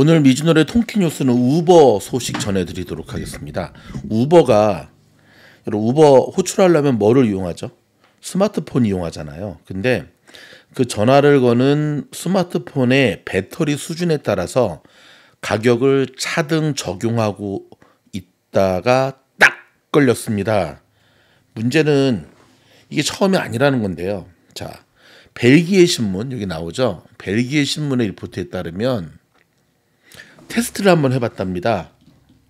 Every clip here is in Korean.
오늘 미주노의 통키 뉴스는 우버 소식 전해드리도록 하겠습니다. 우버가 여러분 우버 호출하려면 뭐를 이용하죠? 스마트폰 이용하잖아요. 근데 그 전화를 거는 스마트폰의 배터리 수준에 따라서 가격을 차등 적용하고 있다가 딱 걸렸습니다. 문제는 이게 처음이 아니라는 건데요. 자, 벨기에 신문 여기 나오죠. 벨기에 신문의 리포트에 따르면 테스트를 한번 해봤답니다.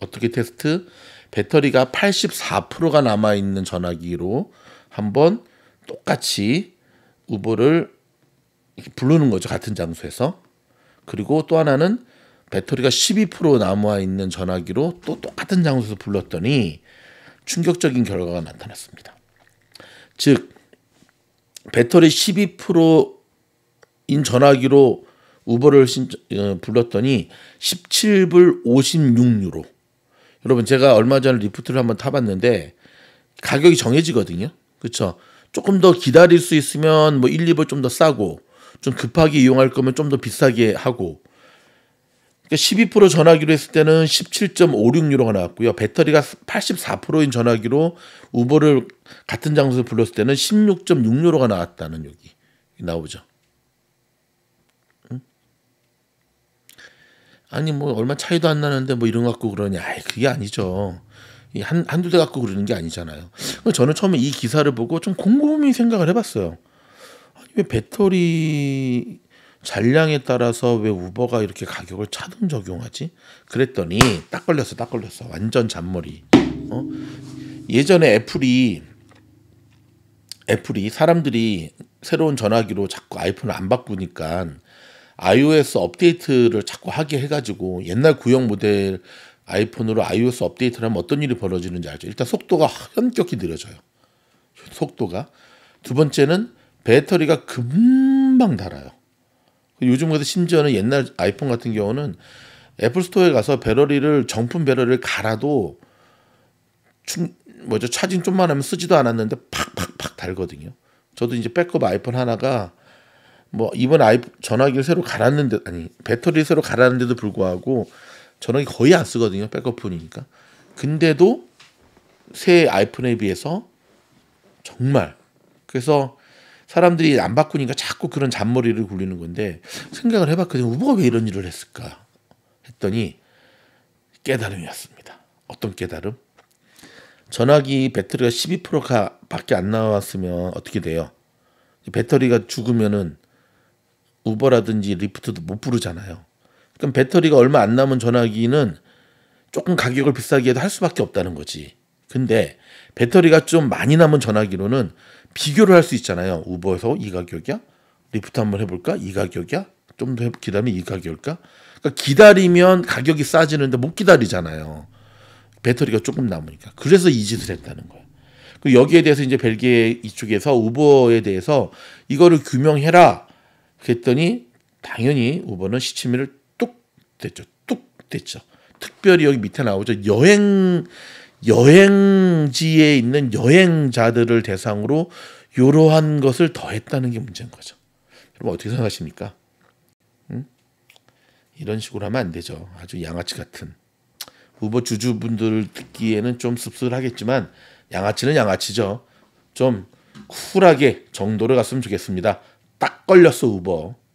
어떻게 테스트? 배터리가 84%가 남아있는 전화기로 한번 똑같이 우버를 이렇게 부르는 거죠. 같은 장소에서. 그리고 또 하나는 배터리가 12% 남아있는 전화기로 또 똑같은 장소에서 불렀더니 충격적인 결과가 나타났습니다. 즉, 배터리 12%인 전화기로 우버를 신청, 어, 불렀더니 17불 56유로. 여러분 제가 얼마 전에 리프트를 한번 타봤는데 가격이 정해지거든요. 그렇죠? 조금 더 기다릴 수 있으면 뭐 1, 2불 좀 더 싸고 좀 급하게 이용할 거면 좀 더 비싸게 하고 그러니까 12% 전화기로 했을 때는 17.56유로가 나왔고요. 배터리가 84%인 전화기로 우버를 같은 장소에서 불렀을 때는 16.6유로가 나왔다는 여기 나오죠. 아니 뭐 얼마 차이도 안 나는데 뭐 이런 거 갖고 그러냐. 아이 그게 아니죠. 한 한두 대 갖고 그러는 게 아니잖아요. 저는 처음에 이 기사를 보고 좀 곰곰이 생각을 해 봤어요. 아니 왜 배터리 잔량에 따라서 왜 우버가 이렇게 가격을 차등 적용하지? 그랬더니 딱 걸렸어, 딱 걸렸어. 완전 잔머리. 어? 예전에 애플이 애플이 사람들이 새로운 전화기로 자꾸 아이폰을 안 바꾸니까 iOS 업데이트를 자꾸 하게 해가지고 옛날 구형 모델 아이폰으로 iOS 업데이트를 하면 어떤 일이 벌어지는지 알죠. 일단 속도가 현격히 느려져요. 속도가. 두 번째는 배터리가 금방 닳아요. 요즘 그래서 심지어는 옛날 아이폰 같은 경우는 애플스토어에 가서 배터리를 정품 배터리를 갈아도 충, 뭐죠 차진 좀만 하면 쓰지도 않았는데 팍팍팍 달거든요. 저도 이제 백업 아이폰 하나가 뭐 이번 아이 전화기를 새로 갈았는데 아니 배터리를 새로 갈았는데도 불구하고 전화기 거의 안 쓰거든요 백업폰이니까 근데도 새 아이폰에 비해서 정말 그래서 사람들이 안 바꾸니까 자꾸 그런 잔머리를 굴리는 건데 생각을 해봤거든요 우버가 왜 이런 일을 했을까 했더니 깨달음이 었습니다 어떤 깨달음 전화기 배터리가 12%가 밖에 안 나왔으면 어떻게 돼요 배터리가 죽으면은 우버라든지 리프트도 못 부르잖아요. 그럼 배터리가 얼마 안 남은 전화기는 조금 가격을 비싸게 해도 할 수밖에 없다는 거지. 근데 배터리가 좀 많이 남은 전화기로는 비교를 할 수 있잖아요. 우버에서 이 가격이야? 리프트 한번 해볼까? 이 가격이야? 좀 더 기다리면 이 가격일까? 그러니까 기다리면 가격이 싸지는데 못 기다리잖아요. 배터리가 조금 남으니까. 그래서 이 짓을 했다는 거예요. 그 여기에 대해서 이제 벨기에 이쪽에서 우버에 대해서 이거를 규명해라. 그랬더니 당연히 우버는 시치미를 뚝 됐죠. 뚝 됐죠. 특별히 여기 밑에 나오죠. 여행 여행지에 있는 여행자들을 대상으로 이러한 것을 더했다는 게 문제인 거죠. 여러분 어떻게 생각하십니까? 응? 이런 식으로 하면 안 되죠. 아주 양아치 같은. 우버 주주분들 듣기에는 좀 씁쓸하겠지만 양아치는 양아치죠. 좀 쿨하게 정도를 갔으면 좋겠습니다. 딱 걸렸어 우버.